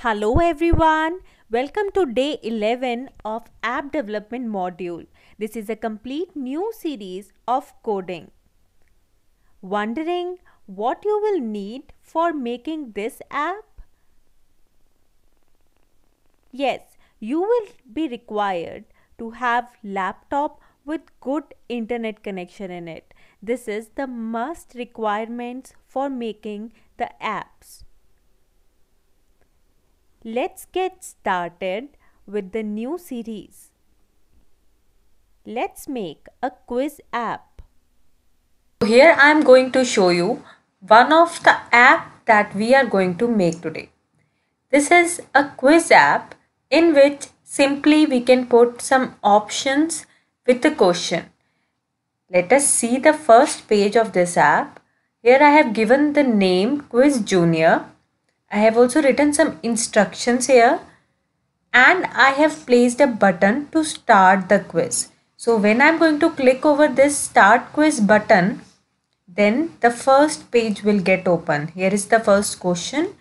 Hello everyone, welcome to day 11 of app development module. This is a complete new series of coding. Wondering what you will need for making this app? Yes, you will be required to have laptop with good internet connection in it. This is the must requirements for making the apps. Let's get started with the new series. Let's make a quiz app. Here I am going to show you one of the app that we are going to make today. This is a quiz app in which simply we can put some options with the question. Let us see the first page of this app. Here I have given the name Quiz Junior I have also written some instructions here and I have placed a button to start the quiz. So when I'm going to click over this start quiz button, then the first page will get open. Here is the first question.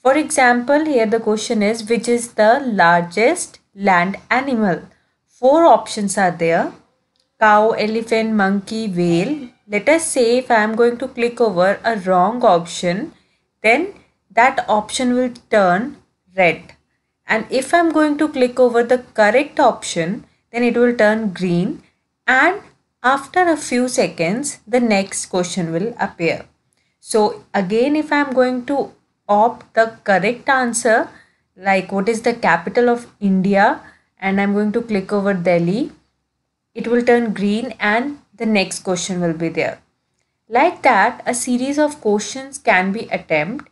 For example, here the question is which is the largest land animal? Four options are there. Cow, elephant, monkey, whale. Let us say if I am going to click over a wrong option, then that option will turn red and if I'm going to click over the correct option then it will turn green and after a few seconds the next question will appear. So again if I'm going to opt the correct answer like what is the capital of India and I'm going to click over Delhi it will turn green and the next question will be there. Like that a series of questions can be attempted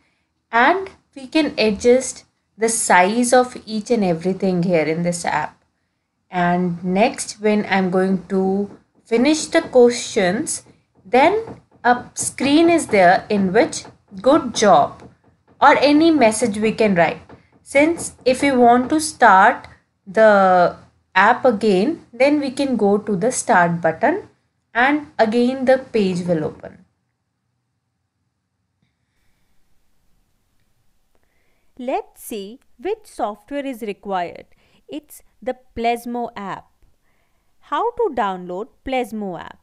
and we can adjust the size of each and everything here in this app and next when I'm going to finish the questions then a screen is there in which good job or any message we can write since if we want to start the app again then we can go to the start button and again the page will open Let's see which software is required. It's the Plesmo app. How to download Plesmo app?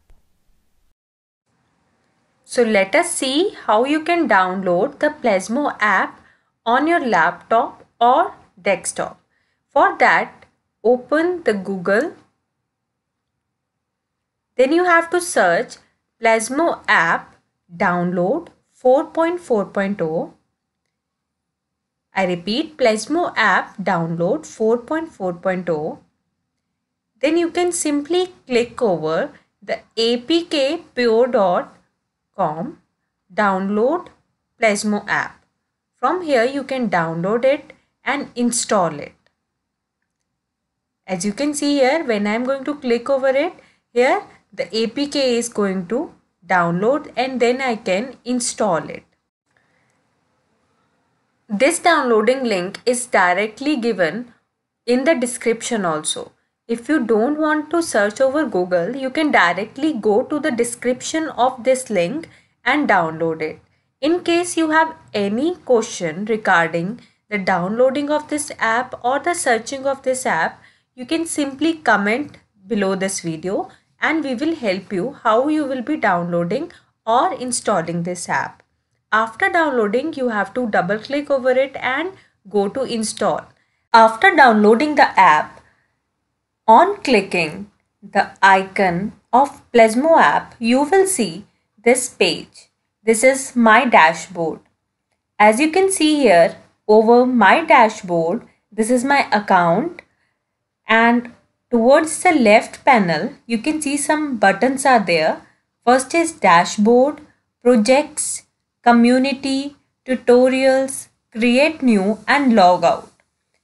So let us see how you can download the Plesmo app on your laptop or desktop. For that, open the Google. Then you have to search Pleasmo app download 4.4.0 I repeat Plesmo app download 4.4.0. Then you can simply click over the apkpure.com download Plesmo app. From here you can download it and install it. As you can see here when I am going to click over it here the APK is going to download and then I can install it. This downloading link is directly given in the description also. If you don't want to search over Google, you can directly go to the description of this link and download it. In case you have any question regarding the downloading of this app or the searching of this app, you can simply comment below this video and we will help you how you will be downloading or installing this app. After downloading, you have to double click over it and go to install. After downloading the app, on clicking the icon of Plasmo app, you will see this page. This is my dashboard. As you can see here, over my dashboard, this is my account and towards the left panel, you can see some buttons are there. First is dashboard, projects, community, tutorials, create new and log out.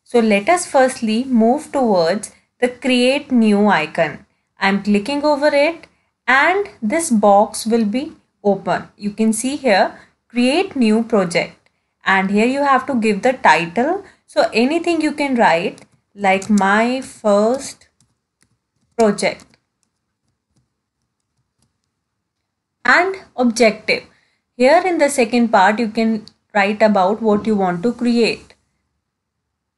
So let us firstly move towards the create new icon. I'm clicking over it and this box will be open. You can see here create new project and here you have to give the title. So anything you can write like my first project and objective. Here in the second part, you can write about what you want to create.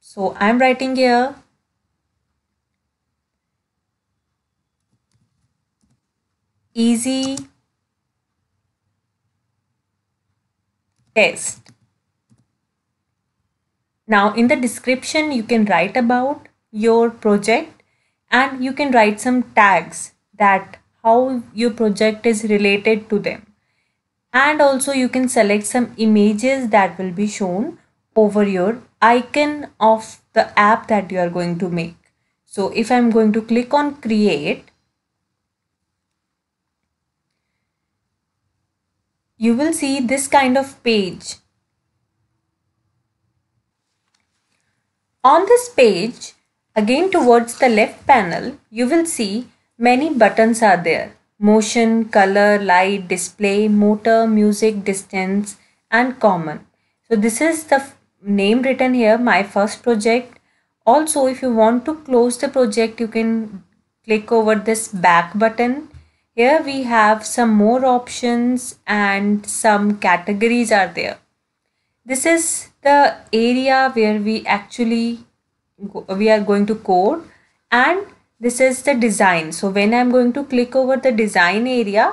So I'm writing here. Easy test. Now in the description, you can write about your project and you can write some tags that how your project is related to them and also you can select some images that will be shown over your icon of the app that you are going to make. So if I'm going to click on create, you will see this kind of page. On this page, again towards the left panel, you will see many buttons are there motion, color, light, display, motor, music, distance, and common. So this is the name written here, my first project. Also, if you want to close the project, you can click over this back button. Here we have some more options and some categories are there. This is the area where we actually we are going to code and this is the design so when i'm going to click over the design area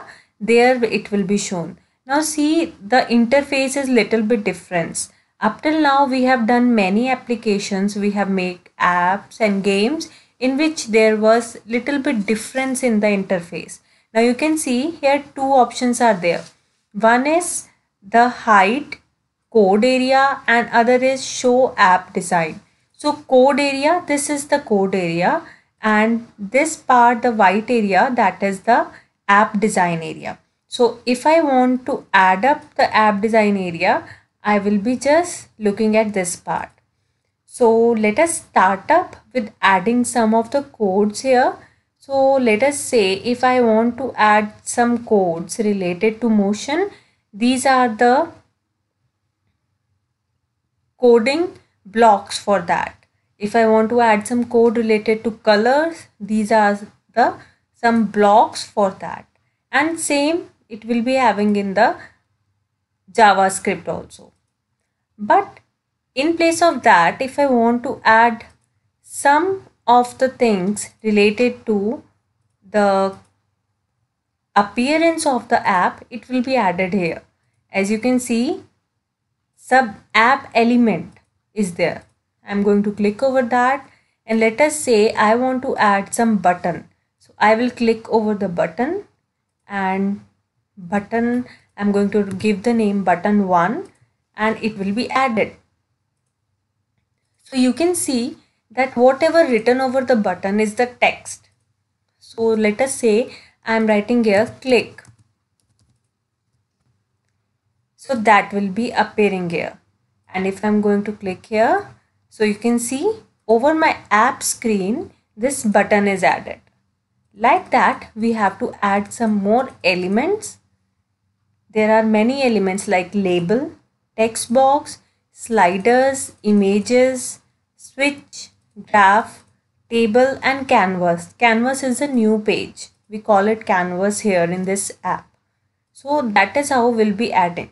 there it will be shown now see the interface is little bit different up till now we have done many applications we have made apps and games in which there was little bit difference in the interface now you can see here two options are there one is the height code area and other is show app design so code area this is the code area and this part the white area that is the app design area. So if I want to add up the app design area, I will be just looking at this part. So let us start up with adding some of the codes here. So let us say if I want to add some codes related to motion, these are the coding blocks for that if I want to add some code related to colors these are the some blocks for that and same it will be having in the JavaScript also but in place of that if I want to add some of the things related to the appearance of the app it will be added here as you can see sub app element is there I'm going to click over that and let us say I want to add some button. So I will click over the button and button I'm going to give the name button 1 and it will be added. So you can see that whatever written over the button is the text. So let us say I am writing here click. So that will be appearing here. And if I'm going to click here, so you can see over my app screen, this button is added. Like that, we have to add some more elements. There are many elements like label, text box, sliders, images, switch, graph, table and canvas. Canvas is a new page. We call it canvas here in this app. So that is how we'll be adding.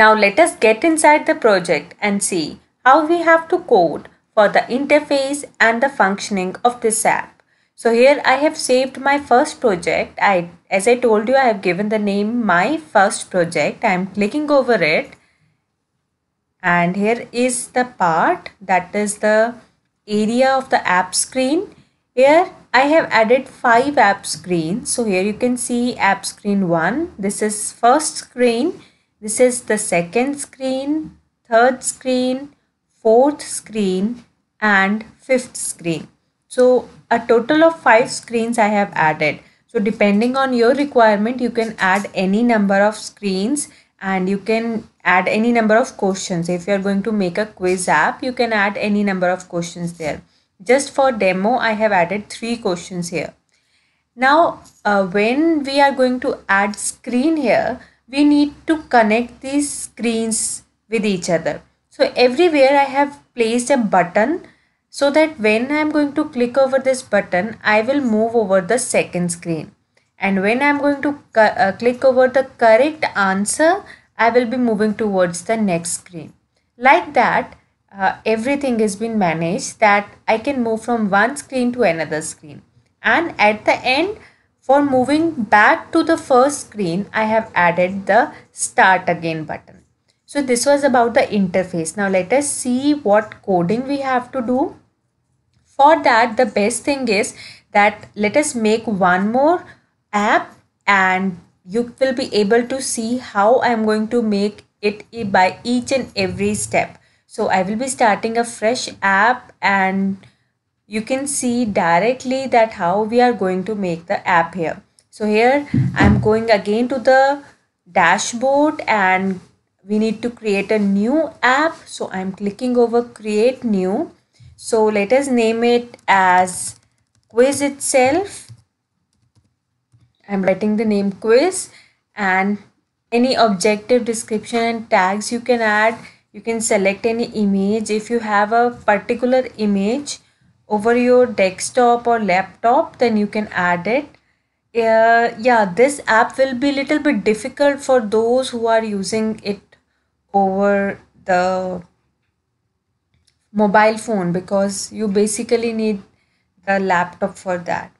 Now let us get inside the project and see how we have to code for the interface and the functioning of this app. So here I have saved my first project. I, as I told you, I have given the name my first project. I am clicking over it. And here is the part that is the area of the app screen. Here I have added five app screens. So here you can see app screen one. This is first screen this is the second screen, third screen, fourth screen and fifth screen. So a total of five screens I have added. So depending on your requirement, you can add any number of screens and you can add any number of questions. If you are going to make a quiz app, you can add any number of questions there. Just for demo, I have added three questions here. Now, uh, when we are going to add screen here, we need to connect these screens with each other. So everywhere I have placed a button so that when I am going to click over this button, I will move over the second screen. And when I am going to uh, click over the correct answer, I will be moving towards the next screen. Like that, uh, everything has been managed that I can move from one screen to another screen. And at the end, for moving back to the first screen, I have added the start again button. So this was about the interface. Now let us see what coding we have to do. For that, the best thing is that let us make one more app and you will be able to see how I am going to make it by each and every step. So I will be starting a fresh app and you can see directly that how we are going to make the app here so here i'm going again to the dashboard and we need to create a new app so i'm clicking over create new so let us name it as quiz itself i'm writing the name quiz and any objective description and tags you can add you can select any image if you have a particular image over your desktop or laptop then you can add it uh, yeah this app will be a little bit difficult for those who are using it over the mobile phone because you basically need the laptop for that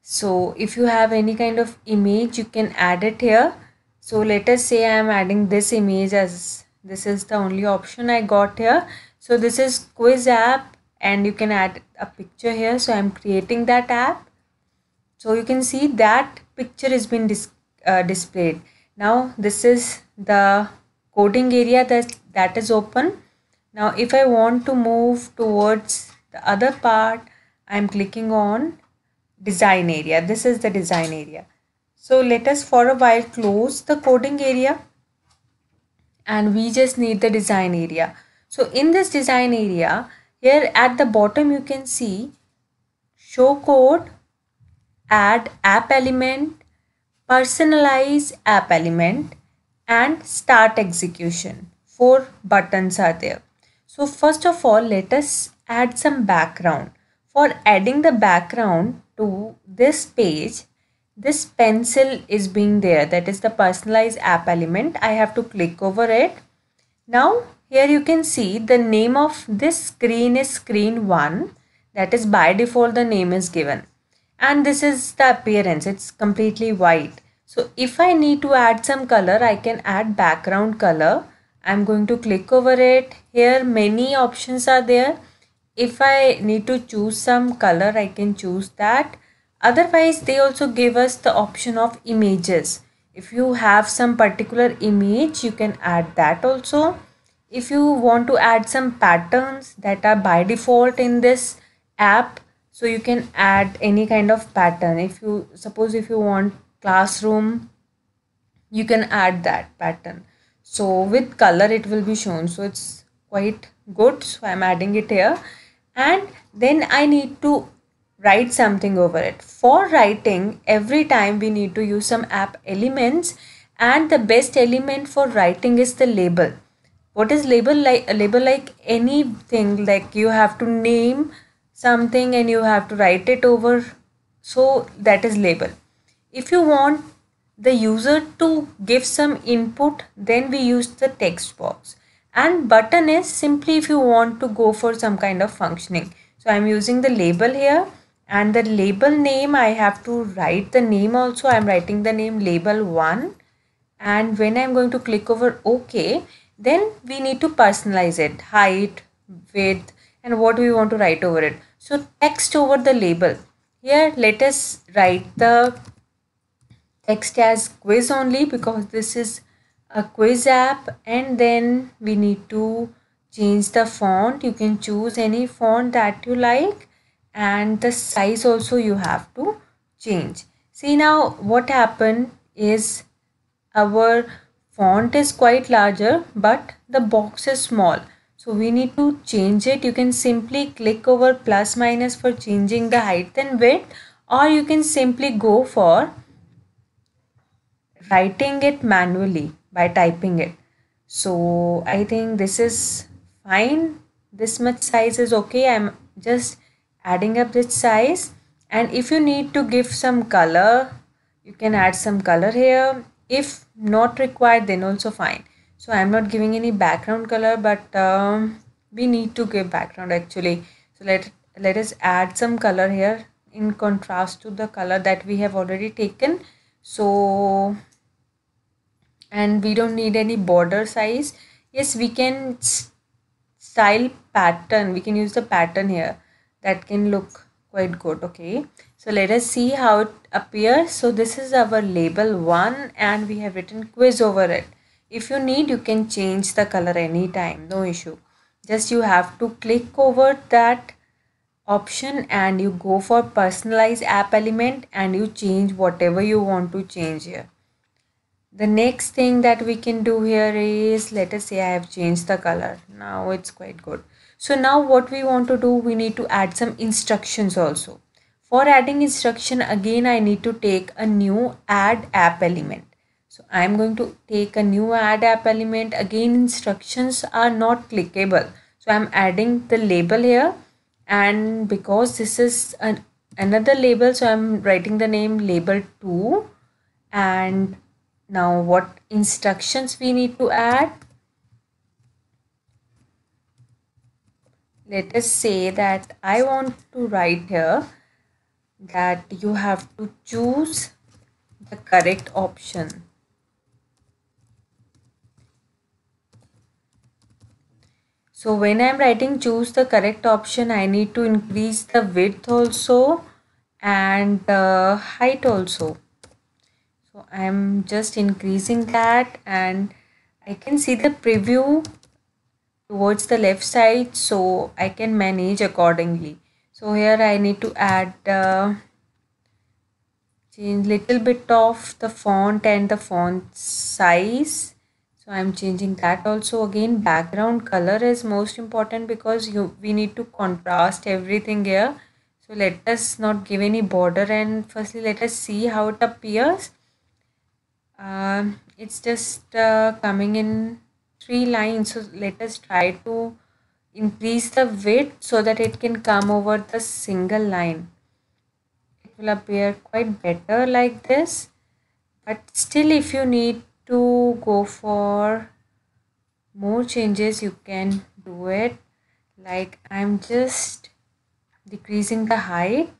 so if you have any kind of image you can add it here so let us say i am adding this image as this is the only option i got here so this is quiz app and you can add a picture here so i'm creating that app so you can see that picture has been dis uh, displayed now this is the coding area that that is open now if i want to move towards the other part i'm clicking on design area this is the design area so let us for a while close the coding area and we just need the design area so in this design area here at the bottom you can see show code, add app element, personalize app element and start execution. Four buttons are there. So first of all let us add some background. For adding the background to this page this pencil is being there that is the personalized app element i have to click over it now here you can see the name of this screen is screen 1 that is by default the name is given and this is the appearance it's completely white so if I need to add some color I can add background color I'm going to click over it here many options are there if I need to choose some color I can choose that otherwise they also give us the option of images if you have some particular image you can add that also if you want to add some patterns that are by default in this app so you can add any kind of pattern if you suppose if you want classroom you can add that pattern so with color it will be shown so it's quite good so i'm adding it here and then i need to write something over it for writing every time we need to use some app elements and the best element for writing is the label what is label like a label like anything like you have to name something and you have to write it over so that is label if you want the user to give some input then we use the text box and button is simply if you want to go for some kind of functioning so i'm using the label here and the label name i have to write the name also i'm writing the name label 1 and when i'm going to click over ok then we need to personalize it height width and what we want to write over it so text over the label here let us write the text as quiz only because this is a quiz app and then we need to change the font you can choose any font that you like and the size also you have to change see now what happened is our font is quite larger but the box is small so we need to change it you can simply click over plus minus for changing the height and width or you can simply go for writing it manually by typing it so i think this is fine this much size is okay i'm just adding up this size and if you need to give some color you can add some color here if not required then also fine so i'm not giving any background color but um, we need to give background actually so let let us add some color here in contrast to the color that we have already taken so and we don't need any border size yes we can style pattern we can use the pattern here that can look quite good okay so let us see how it appears. So this is our label 1 and we have written quiz over it. If you need you can change the color anytime no issue. Just you have to click over that option and you go for personalize app element and you change whatever you want to change here. The next thing that we can do here is let us say I have changed the color. Now it's quite good. So now what we want to do we need to add some instructions also. For adding instruction again I need to take a new add app element. So I am going to take a new add app element again instructions are not clickable. So I am adding the label here and because this is an, another label so I am writing the name label 2 and now what instructions we need to add let us say that I want to write here that you have to choose the correct option. So when I am writing choose the correct option, I need to increase the width also and the height also. So I am just increasing that and I can see the preview towards the left side so I can manage accordingly so here I need to add uh, change little bit of the font and the font size so I'm changing that also again background color is most important because you we need to contrast everything here so let us not give any border and firstly let us see how it appears uh, it's just uh, coming in three lines so let us try to increase the width so that it can come over the single line it will appear quite better like this but still if you need to go for more changes you can do it like I'm just decreasing the height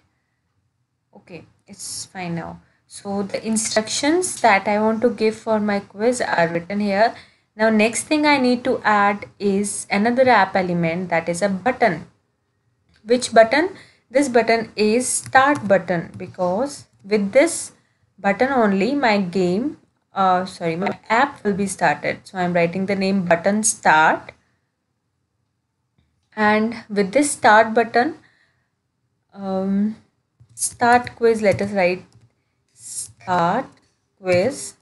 okay it's fine now so the instructions that I want to give for my quiz are written here now next thing I need to add is another app element that is a button. Which button? This button is start button because with this button only my game uh, sorry my app will be started. So I'm writing the name button start and with this start button um, start quiz let us write start quiz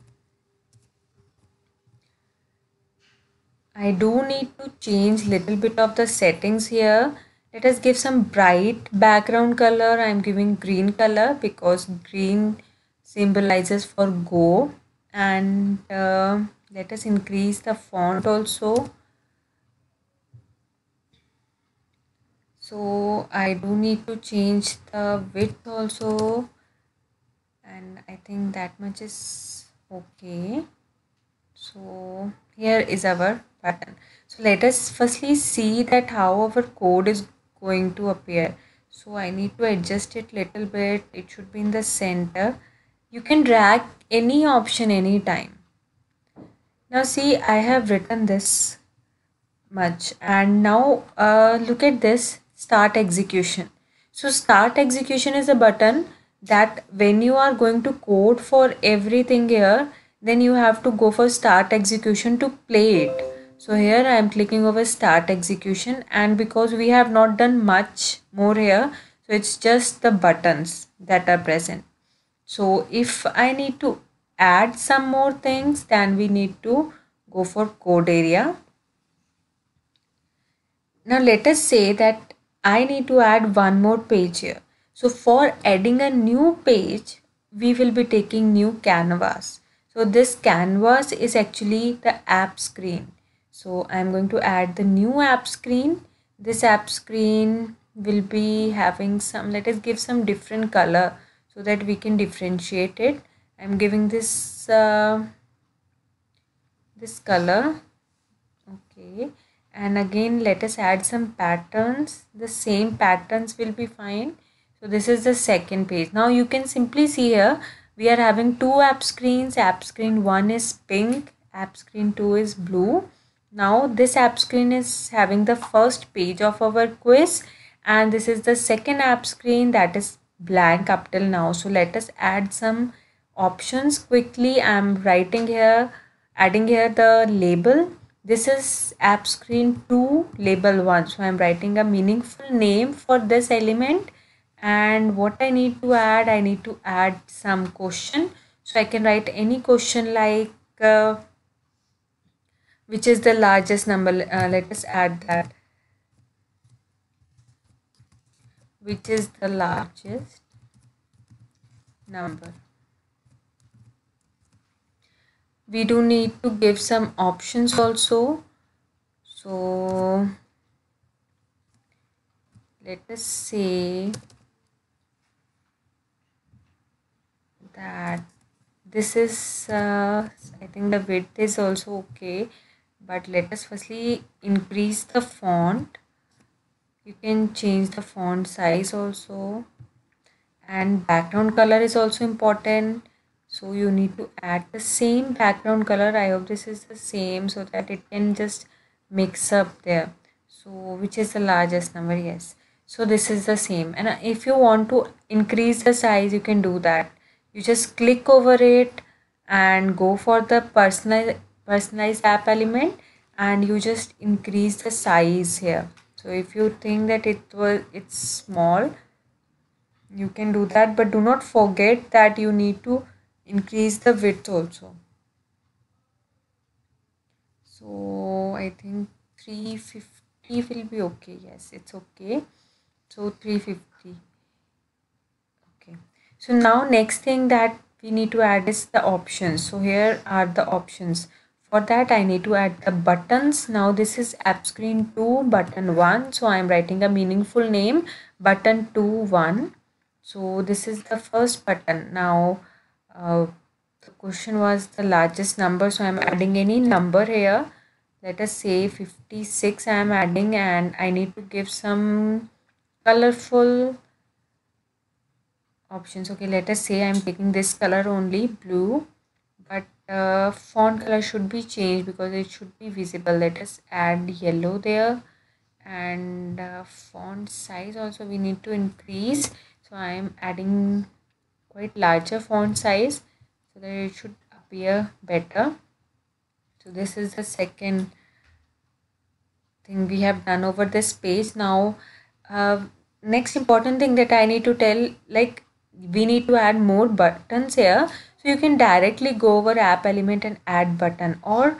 I do need to change little bit of the settings here. Let us give some bright background color. I am giving green color because green symbolizes for go and uh, let us increase the font also. So I do need to change the width also and I think that much is okay. So here is our button So let us firstly see that how our code is going to appear. So I need to adjust it little bit. It should be in the center. You can drag any option anytime. Now see I have written this much and now uh, look at this start execution. So start execution is a button that when you are going to code for everything here then you have to go for start execution to play it so here I am clicking over start execution and because we have not done much more here so it's just the buttons that are present so if I need to add some more things then we need to go for code area now let us say that I need to add one more page here so for adding a new page we will be taking new canvas so this canvas is actually the app screen so i'm going to add the new app screen this app screen will be having some let us give some different color so that we can differentiate it i'm giving this uh, this color okay and again let us add some patterns the same patterns will be fine so this is the second page now you can simply see here we are having two app screens app screen one is pink app screen two is blue now this app screen is having the first page of our quiz and this is the second app screen that is blank up till now. So let us add some options quickly. I'm writing here, adding here the label. This is app screen 2 label 1. So I'm writing a meaningful name for this element and what I need to add, I need to add some question. So I can write any question like uh, which is the largest number uh, let us add that which is the largest number we do need to give some options also so let us say that this is uh, I think the width is also okay but let us firstly increase the font you can change the font size also and background color is also important so you need to add the same background color i hope this is the same so that it can just mix up there so which is the largest number yes so this is the same and if you want to increase the size you can do that you just click over it and go for the personal personalized app element and you just increase the size here so if you think that it was it's small you can do that but do not forget that you need to increase the width also so i think 350 will be okay yes it's okay so 350 okay so now next thing that we need to add is the options so here are the options for that I need to add the buttons now this is app screen 2 button 1 so I am writing a meaningful name button 2 1 so this is the first button now uh, the question was the largest number so I'm adding any number here let us say 56 I am adding and I need to give some colorful options okay let us say I'm taking this color only blue but the uh, font color should be changed because it should be visible let us add yellow there and uh, font size also we need to increase so i am adding quite larger font size so that it should appear better so this is the second thing we have done over this page now uh, next important thing that i need to tell like we need to add more buttons here so you can directly go over app element and add button or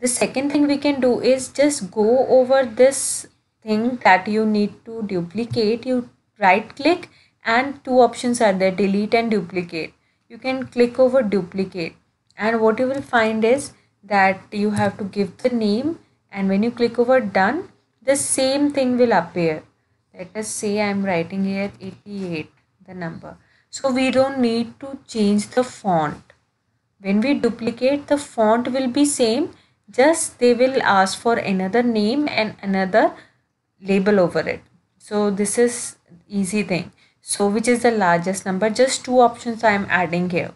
the second thing we can do is just go over this thing that you need to duplicate you right click and two options are there delete and duplicate you can click over duplicate and what you will find is that you have to give the name and when you click over done the same thing will appear let us say I am writing here 88 the number so we don't need to change the font. When we duplicate, the font will be same. Just they will ask for another name and another label over it. So this is easy thing. So which is the largest number? Just two options I am adding here.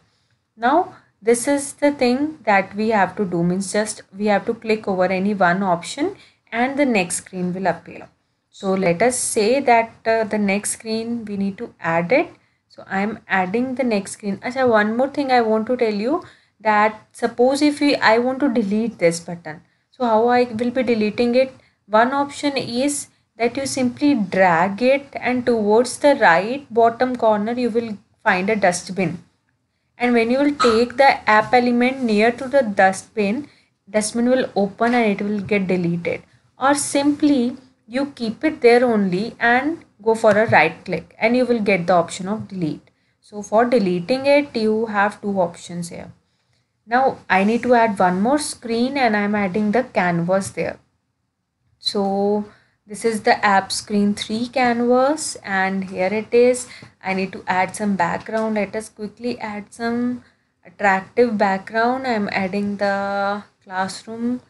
Now this is the thing that we have to do means just we have to click over any one option and the next screen will appear. So let us say that uh, the next screen we need to add it so i'm adding the next screen Acha, one more thing i want to tell you that suppose if we, i want to delete this button so how i will be deleting it one option is that you simply drag it and towards the right bottom corner you will find a dustbin and when you will take the app element near to the dustbin dustbin will open and it will get deleted or simply you keep it there only and go for a right click and you will get the option of delete so for deleting it you have two options here now I need to add one more screen and I'm adding the canvas there so this is the app screen 3 canvas and here it is I need to add some background let us quickly add some attractive background I'm adding the classroom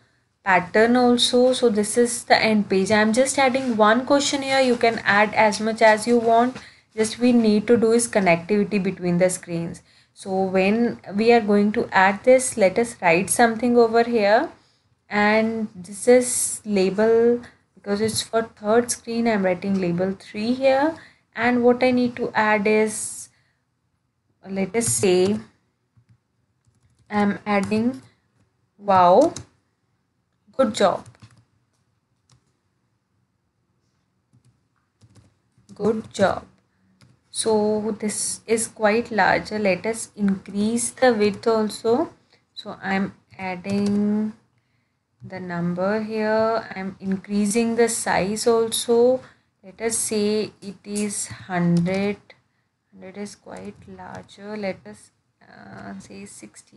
pattern also so this is the end page i'm just adding one question here you can add as much as you want just we need to do is connectivity between the screens so when we are going to add this let us write something over here and this is label because it's for third screen i'm writing label 3 here and what i need to add is let us say i'm adding wow Good job. Good job. So this is quite larger. Let us increase the width also. So I'm adding the number here. I'm increasing the size also. Let us say it is 100. 100 is quite larger. Let us uh, say 60.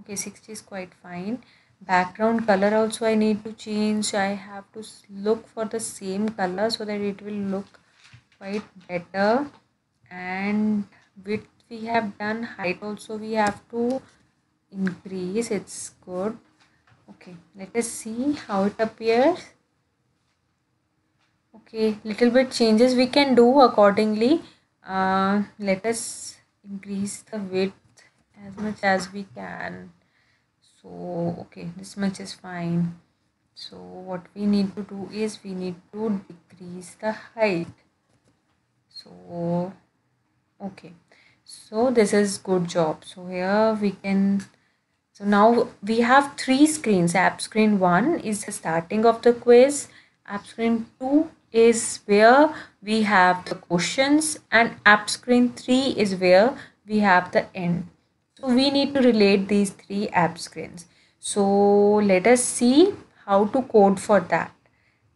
Okay, 60 is quite fine background color also I need to change I have to look for the same color so that it will look quite better and width we have done height also we have to increase it's good okay let us see how it appears okay little bit changes we can do accordingly uh, let us increase the width as much as we can so okay this much is fine so what we need to do is we need to decrease the height so okay so this is good job so here we can so now we have three screens app screen 1 is the starting of the quiz app screen 2 is where we have the questions and app screen 3 is where we have the end so we need to relate these three app screens. so let us see how to code for that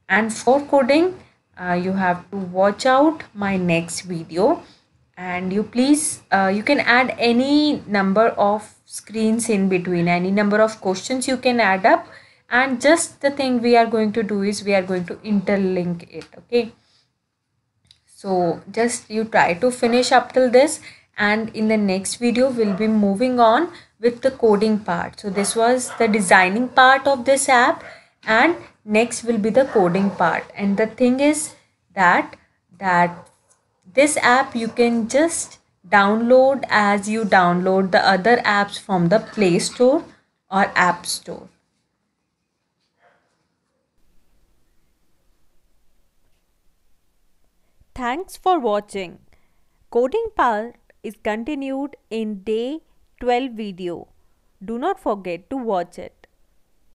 and for coding uh, you have to watch out my next video and you please uh, you can add any number of screens in between any number of questions you can add up and just the thing we are going to do is we are going to interlink it okay so just you try to finish up till this and in the next video we'll be moving on with the coding part so this was the designing part of this app and next will be the coding part and the thing is that that this app you can just download as you download the other apps from the play store or app store thanks for watching coding pal is continued in day 12 video. Do not forget to watch it.